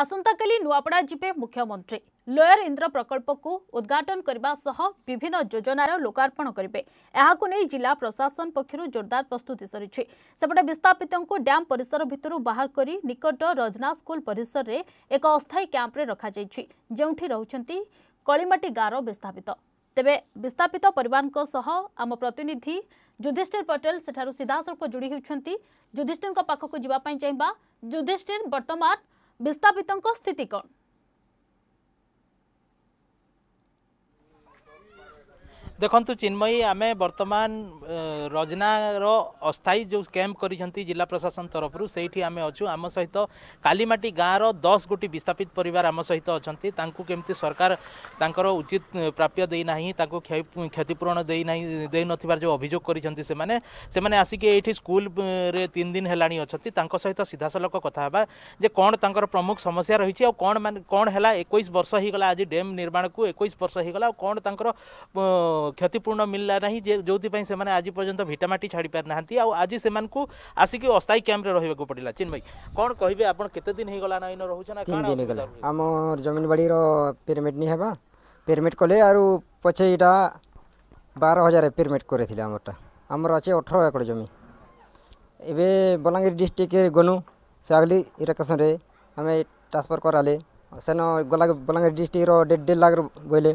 ଆସନ୍ତାକାଲି ନୂଆପଡ଼ା ଯିବେ ମୁଖ୍ୟମନ୍ତ୍ରୀ ଲୋୟର ଇନ୍ଦ୍ର ପ୍ରକଳ୍ପକୁ ଉଦ୍ଘାଟନ କରିବା ସହ ବିଭିନ୍ନ ଯୋଜନାର ଲୋକାର୍ପଣ କରିବେ ଏହାକୁ ନେଇ ଜିଲ୍ଲା ପ୍ରଶାସନ ପକ୍ଷରୁ ଜୋରଦାର ପ୍ରସ୍ତୁତି ସରିଛି ସେପଟେ ବିସ୍ଥାପିତଙ୍କୁ ଡ୍ୟାମ୍ ପରିସର ଭିତରୁ ବାହାର କରି ନିକଟ ରଜନା ସ୍କୁଲ ପରିସରରେ ଏକ ଅସ୍ଥାୟୀ କ୍ୟାମ୍ପରେ ରଖାଯାଇଛି ଯେଉଁଠି ରହୁଛନ୍ତି କଳିମାଟି ଗାଁର ବିସ୍ଥାପିତ ତେବେ ବିସ୍ଥାପିତ ପରିବାରଙ୍କ ସହ ଆମ ପ୍ରତିନିଧି ଯୁଧିଷ୍ଠିର ପଟେଲ ସେଠାରୁ ସିଧାସଳଖ ଯୋଡ଼ି ହେଉଛନ୍ତି ଯୁଧିଷ୍ଠିରଙ୍କ ପାଖକୁ ଯିବା ପାଇଁ ଚାହିଁବା ଯୁଧିଷ୍ଠିର ବର୍ତ୍ତମାନ ବିସ୍ଥାପିତଙ୍କ ସ୍ଥିତି କ'ଣ देख्नु चिन्मय आमे बर्तमान रजना रो अस्थायी जो क्याम्प गरि जा प्रशासन तरफु सही अछु आम सहित कालीमाटी गाँ र दस गोटी विस्थापित परिवार आम सहित अहिले तरकार तर उचित प्राप्यु क्षतिपूरण नै आसिक एकुल तिनदिन होला सहित सिधासलख कथाहे कन् तर प्रमुख समस्या रहेछ आउँ कला एकै वर्ष डैम निर्माण को एकैस वर्ष हुगला क्षतिपूर्ण मिलला ना जो से आज पर्यटन भिटामाटी छाड़ पार ना आज से आसिक अस्थायी क्या रोक पड़ा चिन्मय कौन कहे आप आम जमीन बाड़ी पिरामिड नहीं हाँ पेरमेट कले आर पचे बार हजार पेरमेट कर अठर एकड़ जमी एवं बलांगीर डिस्ट्रिक्ट गनु सगली इरेकेशन आम ट्रांसफर कराले से गला बलांगीर डिस्ट्रिक्ट डेढ़ डेढ़ लाख बोले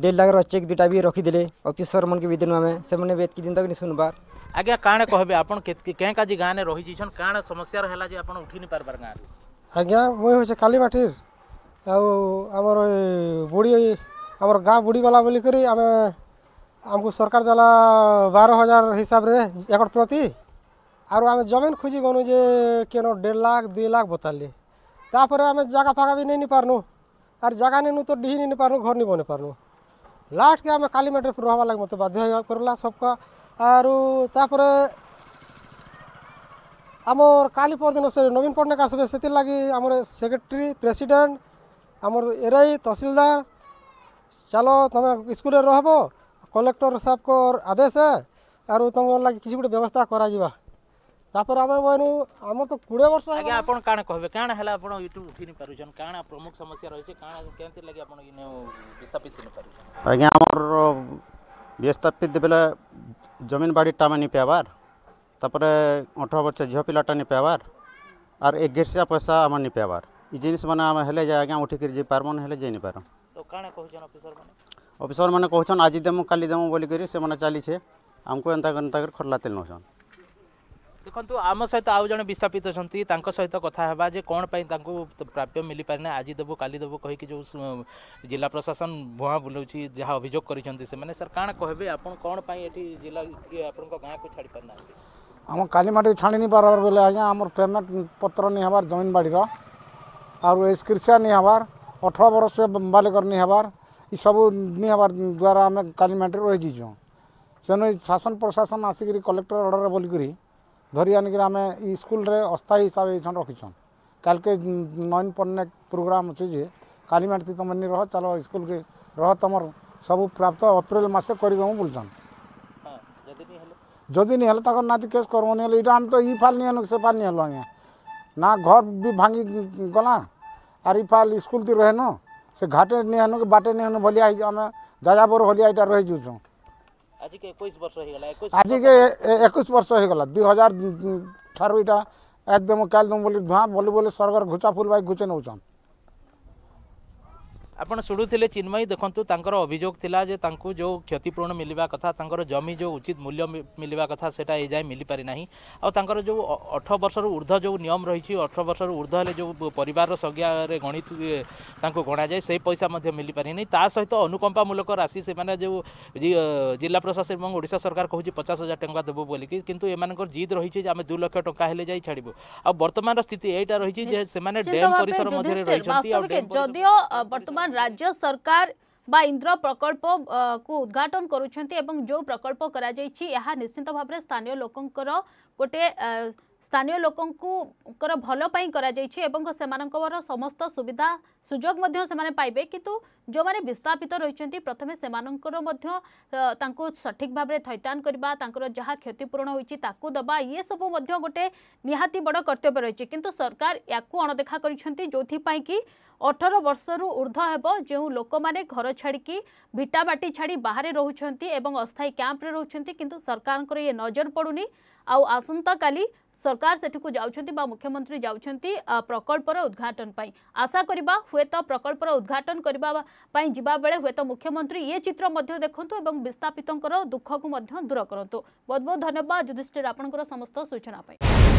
डेढ़ लाख चेक दुटा भी रखीदे अफिसर मन के भी आम से दिन तक नहीं सुनबार आज्ञा कहे आप कें काजी गाँव रही जीछन काण समस्या रहा आप उठी नहीं पार्बार गाँव आज्ञा मुई हूँ कालीमाटीर आम बुढ़ी आम गाँ बुढ़ी गला बोल कर सरकार देला बार हजार हिसाब से एक प्रति आर आम जमीन खोजी गनु जे केन डेढ़ लाख दुई लाख बताले तापर आम जगह फागा भी नहीं पार्नु आर जगह नहीं तो डी नहीं पार्नु घर नहीं बन पार्नु ଲାଷ୍ଟକେ ଆମେ କାଲି ମେଣ୍ଟରେ ରହବା ଲାଗି ମୋତେ ବାଧ୍ୟ ହେବାକୁ ପଡ଼ିଲା ସବକା ଆରୁ ତାପରେ ଆମର କାଲି ପରଦିନ ସେ ନବୀନ ପଟ୍ଟନାୟକ ଆସିବେ ସେଥିର୍ଲାଗି ଆମର ସେକ୍ରେଟେରୀ ପ୍ରେସିଡେଣ୍ଟ ଆମର ଏରାଇ ତହସିଲଦାର ଚାଲ ତମେ ସ୍କୁଲରେ ରହବ କଲେକ୍ଟର ସାହେବଙ୍କର ଆଦେଶ ଆରୁ ତମର ଲାଗି କିଛି ଗୋଟେ ବ୍ୟବସ୍ଥା କରାଯିବା ତାପରେ ଆମେ କହିନୁ ଆମେ ତ କୋଡ଼ିଏ ବର୍ଷ ଆଜ୍ଞା ଆପଣ କାଣା କହିବେ କାଣା ହେଲା ଆପଣ ଏଇଠୁ ଉଠି ନି ପାରୁଛନ୍ କାଣା ପ୍ରମୁଖ ସମସ୍ୟା ରହିଛି କାଣା କେମିତି ଲାଗି ଆପଣ ଇନେ ବିସ୍ଥାପିତ ନି ପାରୁଛନ୍ ଆଜ୍ଞା ଆମର ବିସ୍ଥାପିତ ବେଲେ ଜମିନ ବାଡ଼ିଟା ଆମେ ନି ପାଇବାର ତାପରେ ଅଠର ବର୍ଷ ଝିଅ ପିଲାଟା ନି ପାଇବାର ଆର୍ ଏ ଘେରସିଆ ପଇସା ଆମେ ନି ପାଇବାର ଇ ଜିନିଷ ମାନେ ଆମେ ହେଲେ ଯେ ଆଜ୍ଞା ଉଠିକିରି ଯାଇପାରମୁ ହେଲେ ଯାଇ ନି ପାରୁ ତ କାଣା କହୁଛନ୍ ଅଫିସର ମାନେ ଅଫିସର ମାନେ କହୁଛନ୍ ଆଜି ଦେମୁ କାଲି ଦେମୁ ବୋଲିକରି ସେମାନେ ଚାଲିଛେ ଆମକୁ ଏନ୍ତା ଏନ୍ତା କରି ଖରଲା ତେଲ ନଉଛନ୍ देखो आम सहित आज जन विस्थापित अच्छा सहित कथा जे कौन पर प्राप्य मिल पारिना आज देव का देव कहीकि जो जिला प्रशासन भुआ बुलाऊँगी जहाँ अभोग कर कण कह आम कालीमाटी छाड़ नहीं पार बोले आज्ञा आम पेमेंट पत्र नहीं हबार जमीन बाड़ी आर एसक्रिशिया नहीं हबार अठर वर्ष बालिकर नहीं हबार ये सब नहीं हबार द्वारा आम कालीमाटी रही जीचु तेनाली शासन प्रशासन आसिक कलेक्टर अर्डर बोलिकी धरी आन आम स्कूल अस्थायी हिसाब से रखीछन कल के नईन पटनायक प्रोग्राम अच्छे जे काली मैं तुम नहीं रह चलो स्कूल के रह तुम सब प्राप्त अप्रैल मसे कर बोलचन जदि नहीं ना केस करम यहाँ आम तो नहीं से फाल नहीं आज्ञा ना घर भी भांगी गला आर इफाल स्कूल रहे न से घाटे नहीं हेनु कि बाटे नहीं हेनु भलिया जाजाबर भलिया रही जाऊँ আজিকে একুশ বর্ষ হয়ে দুই হাজার ঠারু এটা একদম কাল বলি ধোঁয়া বলি বলি স্বর্গর ঘুচা ফুল ভাই ঘুচে নেউছন ଆପଣ ଶୁଣୁଥିଲେ ଚିନ୍ମୟୀ ଦେଖନ୍ତୁ ତାଙ୍କର ଅଭିଯୋଗ ଥିଲା ଯେ ତାଙ୍କୁ ଯେଉଁ କ୍ଷତିପୂରଣ ମିଳିବା କଥା ତାଙ୍କର ଜମି ଯେଉଁ ଉଚିତ ମୂଲ୍ୟ ମିଳିବା କଥା ସେଇଟା ଏ ଯାଏଁ ମିଳିପାରି ନାହିଁ ଆଉ ତାଙ୍କର ଯେଉଁ ଅଠର ବର୍ଷରୁ ଉର୍ଦ୍ଧ୍ୱ ଯେଉଁ ନିୟମ ରହିଛି ଅଠର ବର୍ଷରୁ ଉର୍ଦ୍ଧ୍ୱ ହେଲେ ଯେଉଁ ପରିବାରର ସଂଜ୍ଞାରେ ଗଣିତ ତାଙ୍କୁ ଗଣାଯାଏ ସେହି ପଇସା ମଧ୍ୟ ମିଳିପାରି ନାହିଁ ତା ସହିତ ଅନୁକମ୍ପାମୂଳକ ରାଶି ସେମାନେ ଯେଉଁ ଜିଲ୍ଲା ପ୍ରଶାସନ ଏବଂ ଓଡ଼ିଶା ସରକାର କହୁଛି ପଚାଶ ହଜାର ଟଙ୍କା ଦେବୁ ବୋଲିକି କିନ୍ତୁ ଏମାନଙ୍କର ଜିଦ୍ ରହିଛି ଯେ ଆମେ ଦୁଇ ଲକ୍ଷ ଟଙ୍କା ହେଲେ ଯାଇ ଛାଡ଼ିବୁ ଆଉ ବର୍ତ୍ତମାନର ସ୍ଥିତି ଏଇଟା ରହିଛି ଯେ ସେମାନେ ଡ୍ୟାମ୍ ପରିସର ମଧ୍ୟରେ ରହିଛନ୍ତି ଆଉ ଯଦିଓ ବର୍ତ୍ତମାନ वर्तमान राज्य सरकार बा इंद्र प्रकल्प को उद्घाटन करुँच प्रकल्प करा कर भाव स्थानीय लोकंर गोटे आ, ସ୍ଥାନୀୟ ଲୋକଙ୍କର ଭଲ ପାଇଁ କରାଯାଇଛି ଏବଂ ସେମାନଙ୍କର ସମସ୍ତ ସୁବିଧା ସୁଯୋଗ ମଧ୍ୟ ସେମାନେ ପାଇବେ କିନ୍ତୁ ଯେଉଁମାନେ ବିସ୍ଥାପିତ ରହିଛନ୍ତି ପ୍ରଥମେ ସେମାନଙ୍କର ମଧ୍ୟ ତାଙ୍କୁ ସଠିକ୍ ଭାବରେ ଥଇଥାନ କରିବା ତାଙ୍କର ଯାହା କ୍ଷତିପୂରଣ ହୋଇଛି ତାକୁ ଦେବା ଏସବୁ ମଧ୍ୟ ଗୋଟେ ନିହାତି ବଡ଼ କର୍ତ୍ତବ୍ୟ ରହିଛି କିନ୍ତୁ ସରକାର ୟାକୁ ଅଣଦେଖା କରିଛନ୍ତି ଯେଉଁଥିପାଇଁ କି ଅଠର ବର୍ଷରୁ ଉର୍ଦ୍ଧ୍ୱ ହେବ ଯେଉଁ ଲୋକମାନେ ଘର ଛାଡ଼ିକି ଭିଟାମାଟି ଛାଡ଼ି ବାହାରେ ରହୁଛନ୍ତି ଏବଂ ଅସ୍ଥାୟୀ କ୍ୟାମ୍ପରେ ରହୁଛନ୍ତି କିନ୍ତୁ ସରକାରଙ୍କର ଇଏ ନଜର ପଡ଼ୁନି ଆଉ ଆସନ୍ତାକାଲି ସରକାର ସେଠିକୁ ଯାଉଛନ୍ତି ବା ମୁଖ୍ୟମନ୍ତ୍ରୀ ଯାଉଛନ୍ତି ପ୍ରକଳ୍ପର ଉଦ୍ଘାଟନ ପାଇଁ ଆଶା କରିବା ହୁଏତ ପ୍ରକଳ୍ପର ଉଦ୍ଘାଟନ କରିବା ପାଇଁ ଯିବାବେଳେ ହୁଏତ ମୁଖ୍ୟମନ୍ତ୍ରୀ ଇଏ ଚିତ୍ର ମଧ୍ୟ ଦେଖନ୍ତୁ ଏବଂ ବିସ୍ଥାପିତଙ୍କର ଦୁଃଖକୁ ମଧ୍ୟ ଦୂର କରନ୍ତୁ ବହୁତ ବହୁତ ଧନ୍ୟବାଦ ଯୁଧିଷ୍ଠିର ଆପଣଙ୍କର ସମସ୍ତ ସୂଚନା ପାଇଁ